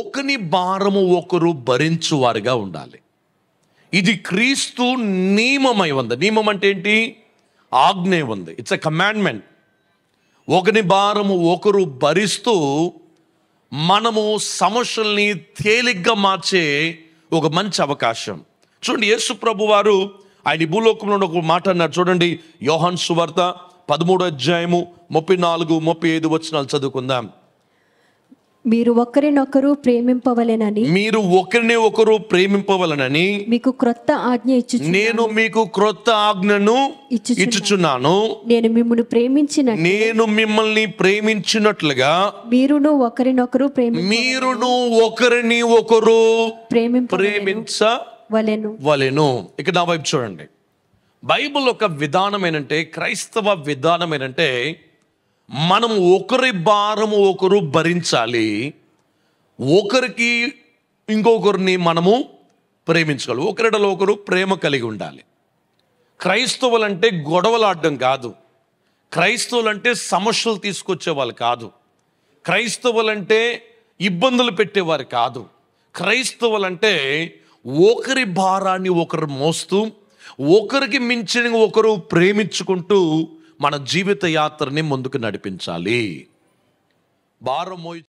ఒకని భారము ఒకరు భరించువారుగా ఉండాలి ఇది క్రీస్తు నియమమై ఉంది నియమం అంటే ఏంటి ఆజ్ఞ ఉంది ఇట్స్ ఎ కమాండ్మెంట్ ఒకని భారము ఒకరు భరిస్తూ మనము సమస్యల్ని తేలిగ్గా మార్చే ఒక మంచి అవకాశం చూడండి యేసు ప్రభు వారు ఆయన భూలోకంలో ఒక మాట అన్నారు చూడండి యోహన్ సువార్త పదమూడు అధ్యాయము ముప్పై నాలుగు ముప్పై ఐదు వచనాలు చదువుకుందాం మీరు ఒకరినొకరు ప్రేమింపవలెనని మీరు ఒకరిని ఒకరు ప్రేమింపవలనని మీకు క్రొత్త ఆజ్ఞ ఇచ్చు నేను మీకు క్రొత్త ఆజ్ఞను ఇచ్చుచున్నాను నేను మిమ్మల్ని ప్రేమించిన నేను మిమ్మల్ని ప్రేమించినట్లుగా మీరును ఒకరినొకరు ప్రేమి మీరును ఒకరిని ఒకరు ప్రేమించ వలెను వలెను ఇక్కడ నా వైపు చూడండి బైబుల్ ఒక విధానం ఏంటంటే క్రైస్తవ విధానం ఏంటంటే మనం ఒకరి భారము ఒకరు భరించాలి ఒకరికి ఇంకొకరిని మనము ప్రేమించగలం ఒకరిడలో ఒకరు ప్రేమ కలిగి ఉండాలి క్రైస్తవులంటే గొడవలాడడం కాదు క్రైస్తవులంటే సమస్యలు తీసుకొచ్చే వాళ్ళు కాదు క్రైస్తవులంటే ఇబ్బందులు పెట్టేవారు కాదు క్రైస్తవులంటే ఒకరి భారాన్ని ఒకరు మోస్తూ ఒకరికి మించిన ఒకరు ప్రేమించుకుంటూ మన జీవిత యాత్రని ముందుకు నడిపించాలి భారం